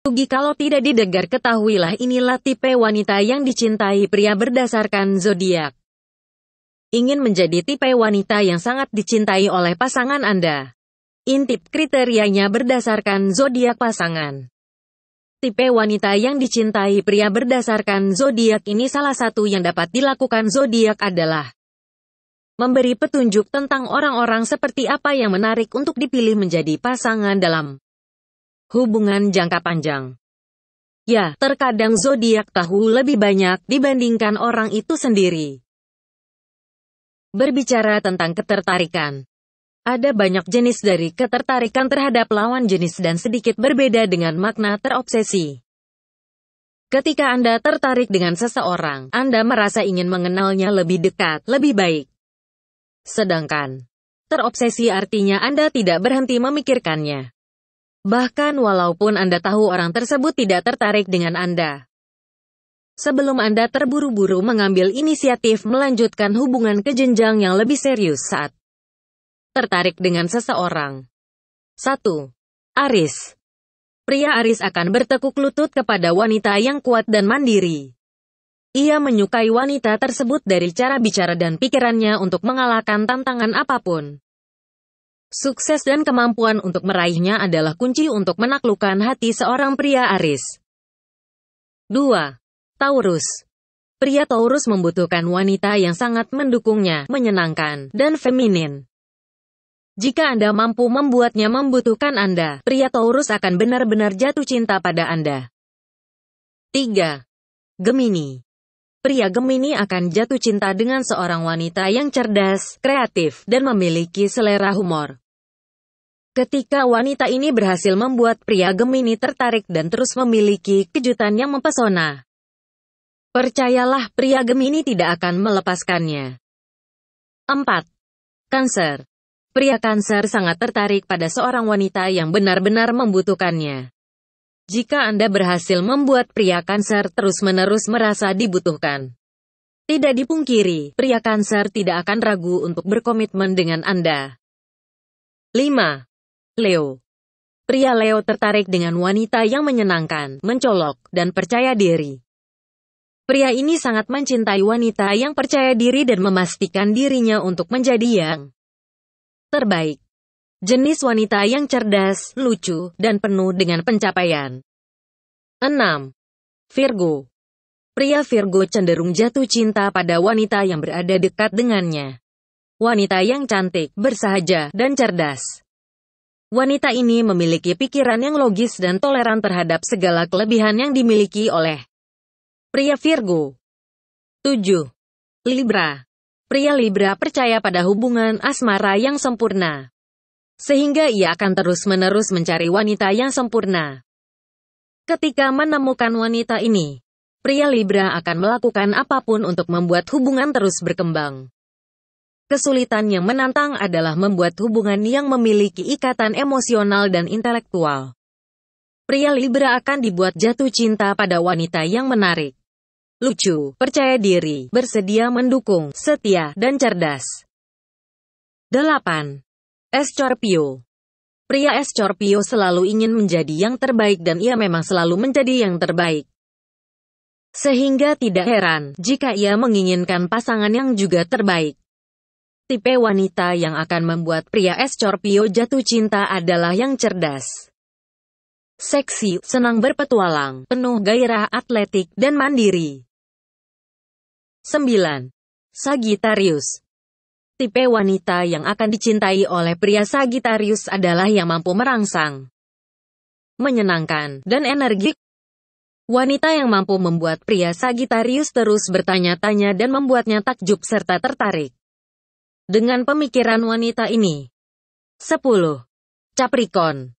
Rugi kalau tidak didengar ketahuilah inilah tipe wanita yang dicintai pria berdasarkan zodiak. Ingin menjadi tipe wanita yang sangat dicintai oleh pasangan Anda. Intip kriterianya berdasarkan zodiak pasangan. Tipe wanita yang dicintai pria berdasarkan zodiak ini salah satu yang dapat dilakukan zodiak adalah memberi petunjuk tentang orang-orang seperti apa yang menarik untuk dipilih menjadi pasangan dalam Hubungan jangka panjang. Ya, terkadang zodiak tahu lebih banyak dibandingkan orang itu sendiri. Berbicara tentang ketertarikan. Ada banyak jenis dari ketertarikan terhadap lawan jenis dan sedikit berbeda dengan makna terobsesi. Ketika Anda tertarik dengan seseorang, Anda merasa ingin mengenalnya lebih dekat, lebih baik. Sedangkan, terobsesi artinya Anda tidak berhenti memikirkannya. Bahkan walaupun Anda tahu orang tersebut tidak tertarik dengan Anda. Sebelum Anda terburu-buru mengambil inisiatif melanjutkan hubungan ke jenjang yang lebih serius saat tertarik dengan seseorang. 1. Aris Pria Aris akan bertekuk lutut kepada wanita yang kuat dan mandiri. Ia menyukai wanita tersebut dari cara bicara dan pikirannya untuk mengalahkan tantangan apapun. Sukses dan kemampuan untuk meraihnya adalah kunci untuk menaklukkan hati seorang pria Aris. 2. Taurus Pria Taurus membutuhkan wanita yang sangat mendukungnya, menyenangkan, dan feminin. Jika Anda mampu membuatnya membutuhkan Anda, pria Taurus akan benar-benar jatuh cinta pada Anda. 3. Gemini pria Gemini akan jatuh cinta dengan seorang wanita yang cerdas, kreatif, dan memiliki selera humor. Ketika wanita ini berhasil membuat pria Gemini tertarik dan terus memiliki kejutan yang mempesona, percayalah pria Gemini tidak akan melepaskannya. 4. Cancer. Pria Cancer sangat tertarik pada seorang wanita yang benar-benar membutuhkannya. Jika Anda berhasil membuat pria kanser terus-menerus merasa dibutuhkan, tidak dipungkiri, pria kanser tidak akan ragu untuk berkomitmen dengan Anda. 5. Leo Pria Leo tertarik dengan wanita yang menyenangkan, mencolok, dan percaya diri. Pria ini sangat mencintai wanita yang percaya diri dan memastikan dirinya untuk menjadi yang terbaik. Jenis wanita yang cerdas, lucu, dan penuh dengan pencapaian. 6. Virgo Pria Virgo cenderung jatuh cinta pada wanita yang berada dekat dengannya. Wanita yang cantik, bersahaja, dan cerdas. Wanita ini memiliki pikiran yang logis dan toleran terhadap segala kelebihan yang dimiliki oleh pria Virgo. 7. Libra Pria Libra percaya pada hubungan asmara yang sempurna sehingga ia akan terus-menerus mencari wanita yang sempurna. Ketika menemukan wanita ini, pria Libra akan melakukan apapun untuk membuat hubungan terus berkembang. Kesulitan yang menantang adalah membuat hubungan yang memiliki ikatan emosional dan intelektual. Pria Libra akan dibuat jatuh cinta pada wanita yang menarik lucu, percaya diri, bersedia mendukung, setia, dan cerdas. 8. Scorpio. Pria Scorpio selalu ingin menjadi yang terbaik dan ia memang selalu menjadi yang terbaik. Sehingga tidak heran jika ia menginginkan pasangan yang juga terbaik. Tipe wanita yang akan membuat pria Scorpio jatuh cinta adalah yang cerdas. Seksi, senang berpetualang, penuh gairah atletik dan mandiri. 9. Sagittarius Tipe wanita yang akan dicintai oleh pria Sagittarius adalah yang mampu merangsang, menyenangkan, dan energik. Wanita yang mampu membuat pria Sagittarius terus bertanya-tanya dan membuatnya takjub serta tertarik. Dengan pemikiran wanita ini. 10. Capricorn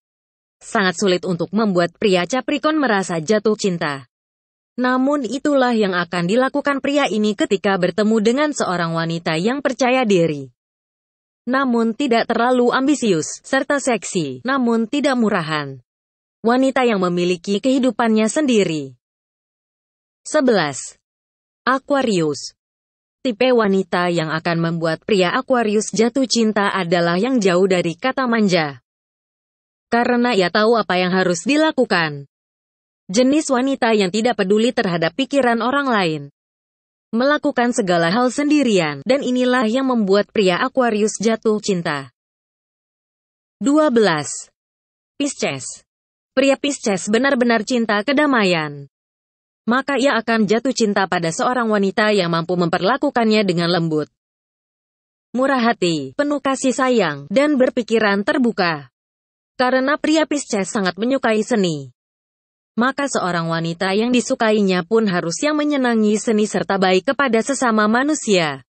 Sangat sulit untuk membuat pria Capricorn merasa jatuh cinta. Namun itulah yang akan dilakukan pria ini ketika bertemu dengan seorang wanita yang percaya diri. Namun tidak terlalu ambisius, serta seksi, namun tidak murahan. Wanita yang memiliki kehidupannya sendiri. 11. Aquarius Tipe wanita yang akan membuat pria Aquarius jatuh cinta adalah yang jauh dari kata manja. Karena ia tahu apa yang harus dilakukan jenis wanita yang tidak peduli terhadap pikiran orang lain. Melakukan segala hal sendirian, dan inilah yang membuat pria Aquarius jatuh cinta. 12. Pisces Pria Pisces benar-benar cinta kedamaian. Maka ia akan jatuh cinta pada seorang wanita yang mampu memperlakukannya dengan lembut murah hati, penuh kasih sayang, dan berpikiran terbuka. Karena pria Pisces sangat menyukai seni maka seorang wanita yang disukainya pun harus yang menyenangi seni serta baik kepada sesama manusia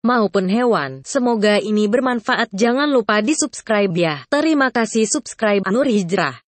maupun hewan. Semoga ini bermanfaat. Jangan lupa di-subscribe ya. Terima kasih subscribe Nur Hijrah.